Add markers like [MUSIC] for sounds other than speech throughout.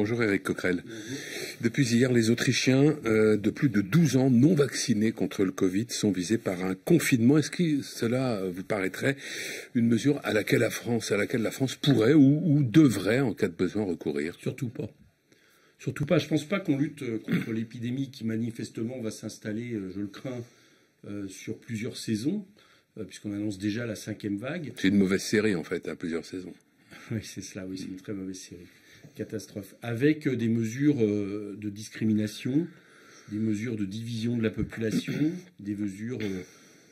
Bonjour Eric Coquerel. Depuis hier, les Autrichiens euh, de plus de 12 ans non vaccinés contre le Covid sont visés par un confinement. Est-ce que cela vous paraîtrait une mesure à laquelle la France, à laquelle la France pourrait ou, devrait, en cas de besoin, recourir Surtout pas. Surtout pas. Je ne pense pas qu'on lutte euh, contre l'épidémie qui manifestement va s'installer, euh, je le crains, sur plusieurs saisons, puisqu'on annonce déjà la cinquième vague. C'est une mauvaise série en fait, à plusieurs saisons. oui, c'est cela. Oui, c'est une très mauvaise série catastrophe, avec euh, des mesures euh, de discrimination, des mesures de division de la population, [COUGHS] des mesures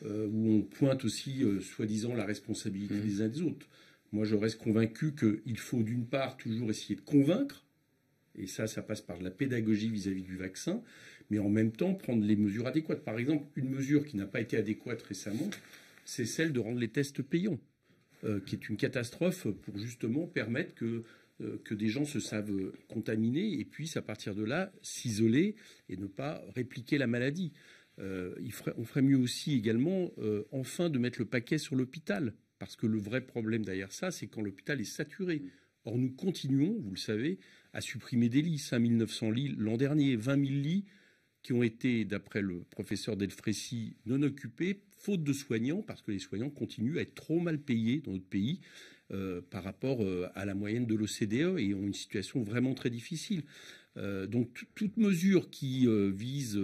euh, où on pointe aussi, soi-disant, la responsabilité mmh. des uns des autres. Moi, je reste convaincu qu'il faut, d'une part, toujours essayer de convaincre, et ça, ça passe par la pédagogie vis-à-vis du vaccin, mais en même temps, prendre les mesures adéquates. Par exemple, une mesure qui n'a pas été adéquate récemment, c'est celle de rendre les tests payants, qui est une catastrophe pour justement permettre que euh, que des gens se savent euh, contaminés et puissent à partir de là s'isoler et ne pas répliquer la maladie. Euh, on ferait mieux aussi également enfin de mettre le paquet sur l'hôpital, parce que le vrai problème derrière ça, c'est quand l'hôpital est saturé. Or, nous continuons, vous le savez, à supprimer des lits, 5 900 lits l'an dernier, 20 000 lits qui ont été, d'après le professeur Delfrécy, non occupés, faute de soignants, parce que les soignants continuent à être trop mal payés dans notre pays, euh, par rapport euh, à la moyenne de l'OCDE et ont une situation vraiment très difficile. Euh, donc toute mesure qui vise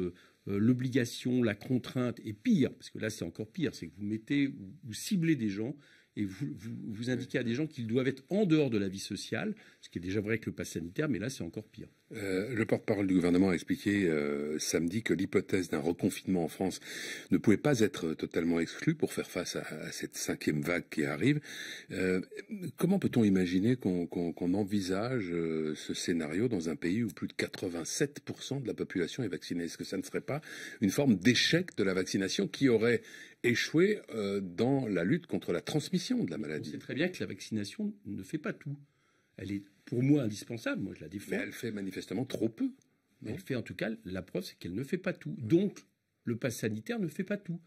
l'obligation, la contrainte, et pire, parce que là c'est encore pire, c'est que vous mettez, ou ciblez des gens et vous, indiquez à des gens qu'ils doivent être en dehors de la vie sociale, ce qui est déjà vrai avec le pass sanitaire, mais là c'est encore pire. Euh, le porte-parole du gouvernement a expliqué euh, samedi que l'hypothèse d'un reconfinement en France ne pouvait pas être totalement exclue pour faire face à, cette cinquième vague qui arrive. Euh, comment peut-on imaginer qu'on envisage ce scénario dans un pays où plus de 87% de la population est vaccinée Est-ce que ça ne serait pas une forme d'échec de la vaccination qui aurait échoué euh, dans la lutte contre la transmission de la maladie. On sait très bien que la vaccination ne fait pas tout. Elle est pour moi indispensable, moi je la défends. Mais elle fait manifestement trop peu. Elle fait en tout cas, la preuve c'est qu'elle ne fait pas tout. Donc le pass sanitaire ne fait pas tout.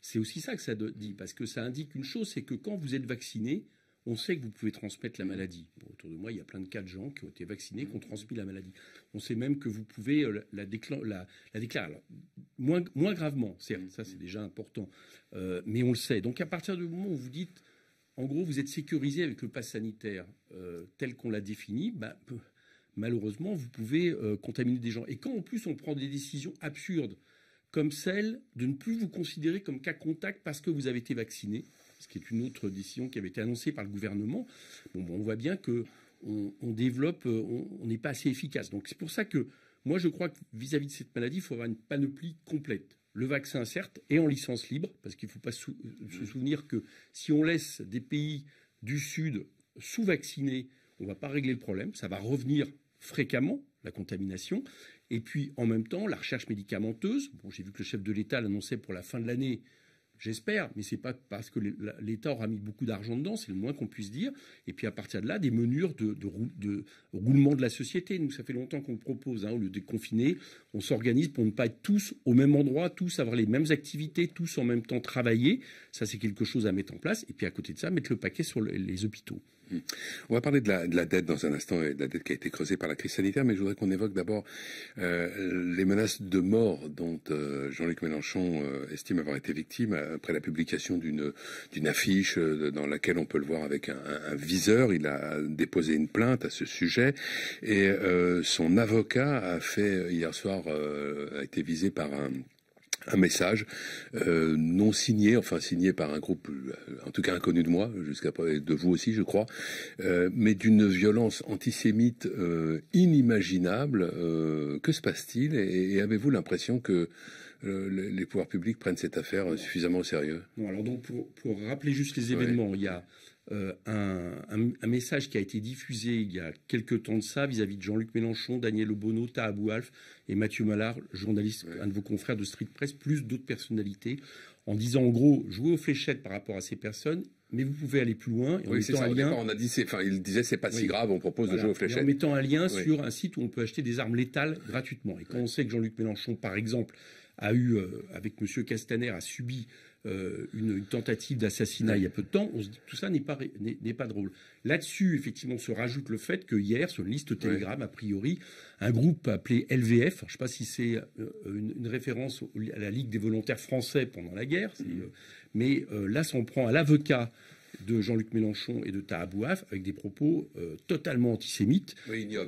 C'est aussi ça que ça dit, parce que ça indique une chose, c'est que quand vous êtes vacciné, on sait que vous pouvez transmettre la maladie. autour de moi, il y a plein de cas de gens qui ont été vaccinés, qui ont transmis la maladie. On sait même que vous pouvez euh, la, déclarer. la moins, gravement, certes, mm, ça c'est mm. déjà important, euh, mais on le sait. Donc à partir du moment où vous dites, en gros, vous êtes sécurisé avec le pass sanitaire euh, tel qu'on l'a défini, bah, malheureusement, vous pouvez euh, contaminer des gens. Et quand en plus on prend des décisions absurdes, comme celle de ne plus vous considérer comme cas contact parce que vous avez été vacciné, ce qui est une autre décision qui avait été annoncée par le gouvernement, bon, bah, on voit bien que on développe, on n'est pas assez efficace. Donc c'est pour ça que moi, je crois que vis-à-vis de cette maladie, il faut avoir une panoplie complète. Le vaccin, certes, et en licence libre, parce qu'il ne faut pas se mmh. souvenir que si on laisse des pays du Sud sous-vaccinés, on ne va pas régler le problème. Ça va revenir fréquemment, la contamination. Et puis, en même temps, la recherche médicamenteuse. j'ai vu que le chef de l'État l'annonçait pour la fin de l'année j'espère, mais ce n'est pas parce que l'État aura mis beaucoup d'argent dedans, c'est le moins qu'on puisse dire. Et puis à partir de là, des menures de, roulement de la société. Nous, ça fait longtemps qu'on le propose. Hein, au lieu de confiner, on s'organise pour ne pas être tous au même endroit, tous avoir les mêmes activités, tous en même temps travailler. Ça, c'est quelque chose à mettre en place. Et puis à côté de ça, mettre le paquet sur les hôpitaux. Hmm. On va parler de la, dette dans un instant, et de la dette qui a été creusée par la crise sanitaire, mais je voudrais qu'on évoque d'abord euh, les menaces de mort dont euh, Jean-Luc Mélenchon euh, estime avoir été victime après la publication d'une affiche dans laquelle on peut le voir avec un, un, viseur. Il a déposé une plainte à ce sujet et son avocat a fait hier soir a été visé par un un message euh, non signé, enfin signé par un groupe, euh, en tout cas inconnu de moi, jusqu'à de vous aussi, je crois, euh, mais d'une violence antisémite inimaginable. que se passe-t-il et, avez-vous l'impression que les pouvoirs publics prennent cette affaire suffisamment au sérieux alors donc pour, rappeler juste les événements, il y a euh, un, message qui a été diffusé il y a quelques temps de ça vis-à-vis de Jean-Luc Mélenchon, Daniel Obono, Tahabou et Mathieu Mallard, journaliste, un de vos confrères de Street Press, plus d'autres personnalités, en disant en gros, jouez aux fléchettes par rapport à ces personnes mais vous pouvez aller plus loin. oui, c'est ça. Un lien... on a dit, enfin, il disait, c'est pas si grave, on propose de jouer aux fléchettes. en mettant un lien sur un site où on peut acheter des armes létales gratuitement. Et quand on sait que Jean-Luc Mélenchon, par exemple, a eu, euh, avec M. Castaner, a subi euh, une, tentative d'assassinat il y a peu de temps, on se dit tout ça n'est pas, drôle. Là-dessus, effectivement, se rajoute le fait que hier, sur une liste Telegram, a priori, un groupe appelé LVF, je ne sais pas si c'est euh, une, référence à la Ligue des volontaires français pendant la guerre, mmh. mais là, s'en prend à l'avocat de Jean-Luc Mélenchon et de Tahabouaf avec des propos euh, totalement antisémites. Oui, euh,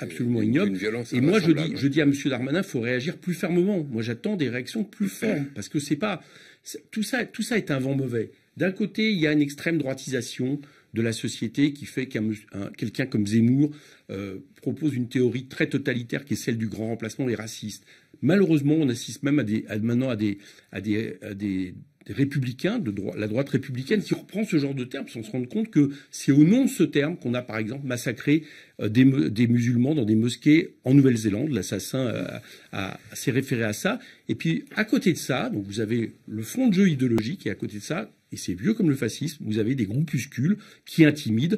Absolument ignoble. et moi, je dis, à M. Darmanin, il faut réagir plus fermement. Moi, j'attends des réactions plus [LAUGHS] fermes. Parce que c'est pas. Tout ça, tout ça est un vent mauvais. D'un côté, il y a une extrême droitisation de la société qui fait qu'un quelqu'un comme Zemmour euh, propose une théorie très totalitaire qui est celle du grand remplacement des racistes. Malheureusement, on assiste même maintenant à des républicains, de la droite républicaine, qui reprend ce genre de terme sans se rendre compte que c'est au nom de ce terme qu'on a par exemple massacré euh, des, musulmans dans des mosquées en Nouvelle-Zélande. L'assassin euh, s'est référé à ça. Et puis à côté de ça, donc vous avez le fond de jeu idéologique et à côté de ça, et c'est vieux comme le fascisme, vous avez des groupuscules qui intimident.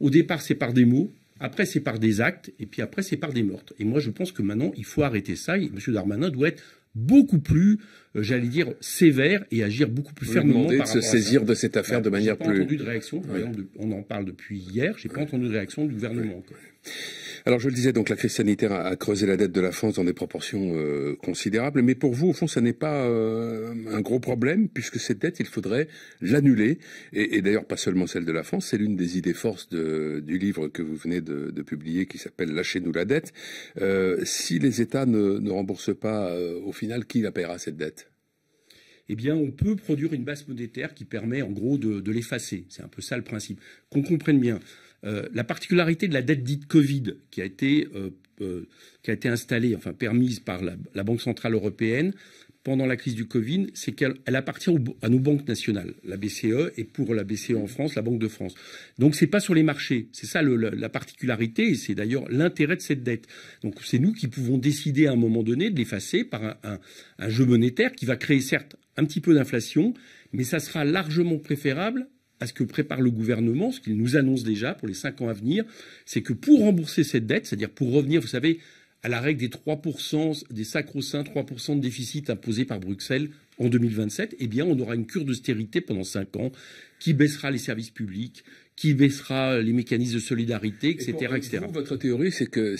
Au départ, c'est par des mots, après, c'est par des actes, et puis après, c'est par des meurtres. Et moi, je pense que maintenant, il faut arrêter ça. Et M. Darmanin doit être beaucoup plus, euh, j'allais dire, sévère et agir beaucoup plus fermement. Par se saisir de cette affaire de manière pas plus. Entendu de réaction. on en parle depuis hier. J'ai n'ai pas entendu de réaction du gouvernement. Alors je le disais, donc la crise sanitaire a, creusé la dette de la France dans des proportions euh, considérables, mais pour vous, au fond, ça n'est pas euh, un gros problème, puisque cette dette, il faudrait l'annuler, et, d'ailleurs pas seulement celle de la France, c'est l'une des idées forces du livre que vous venez de, publier qui s'appelle Lâchez-nous la dette. Euh, si les États ne, remboursent pas, au final, qui la paiera cette dette eh bien, on peut produire une base monétaire qui permet, en gros, de l'effacer. C'est un peu ça le principe. Qu'on comprenne bien. Euh, la particularité de la dette dite Covid, qui a été, euh, euh, installée, enfin permise par la, Banque Centrale Européenne pendant la crise du Covid, c'est qu'elle appartient à nos banques nationales, la BCE, et pour la BCE en France, la Banque de France. Donc n'est pas sur les marchés. C'est ça la, particularité, et c'est d'ailleurs l'intérêt de cette dette. Donc c'est nous qui pouvons décider à un moment donné de l'effacer par un, un jeu monétaire qui va créer certes un petit peu d'inflation, mais ça sera largement préférable à ce que prépare le gouvernement, ce qu'il nous annonce déjà pour les cinq ans à venir, c'est que pour rembourser cette dette, c'est-à-dire pour revenir, vous savez, à la règle des 3%, des sacro-saints 3% de déficit imposés par Bruxelles en 2027, eh bien, on aura une cure d'austérité pendant cinq ans qui baissera les services publics, qui baissera les mécanismes de solidarité, etc. votre théorie, c'est que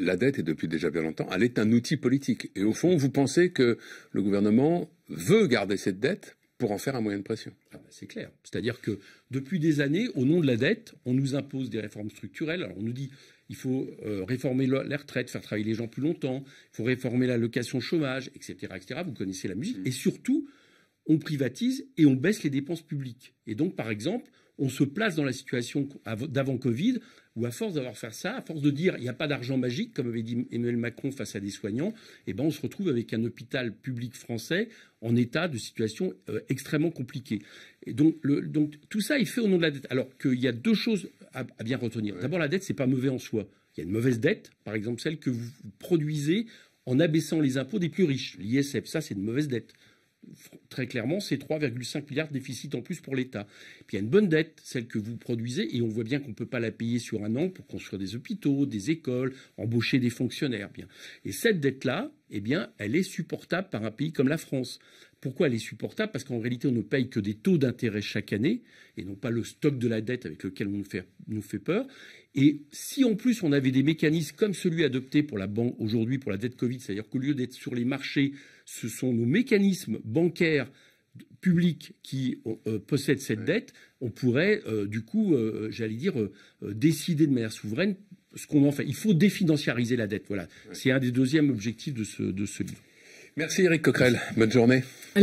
la dette est depuis déjà bien longtemps, elle est un outil politique. Et au fond, vous pensez que le gouvernement veut garder cette dette pour en faire un moyen de pression. Ah bah, c'est clair. C'est-à-dire que depuis des années, au nom de la dette, on nous impose des réformes structurelles. Alors on nous dit il faut euh, réformer la retraite, faire travailler les gens plus longtemps, il faut réformer location chômage, etc., Vous connaissez la musique. Mmh. Et surtout, on privatise et on baisse les dépenses publiques. Et donc, par exemple, on se place dans la situation d'avant Covid ou à force d'avoir fait ça, à force de dire il n'y a pas d'argent magique, comme avait dit Emmanuel Macron face à des soignants, eh ben, on se retrouve avec un hôpital public français en état de situation euh, extrêmement compliquée. Et donc, tout ça est fait au nom de la dette. Alors qu'il y a deux choses à, bien retenir. D'abord, la dette, n'est pas mauvais en soi. Il y a une mauvaise dette, par exemple celle que vous produisez en abaissant les impôts des plus riches, l'ISF. Ça, c'est une mauvaise dette très clairement, c'est 3,5 milliards de déficit en plus pour l'État. il y a une bonne dette, celle que vous produisez, et on voit bien qu'on ne peut pas la payer sur un an pour construire des hôpitaux, des écoles, embaucher des fonctionnaires. Bien. Et cette dette-là, eh elle est supportable par un pays comme la France. Pourquoi elle est supportable Parce qu'en réalité, on ne paye que des taux d'intérêt chaque année, et non pas le stock de la dette avec lequel on nous fait, peur. Et si en plus on avait des mécanismes comme celui adopté pour la banque aujourd'hui pour la dette Covid, c'est-à-dire qu'au lieu d'être sur les marchés, ce sont nos mécanismes bancaires publics qui euh, euh, possèdent cette dette, on pourrait euh, du coup, j'allais dire, décider de manière souveraine ce qu'on en fait. Il faut définanciariser la dette. Voilà, c'est un des deuxièmes objectifs de de ce livre. Merci Eric Coquerel. Bonne journée.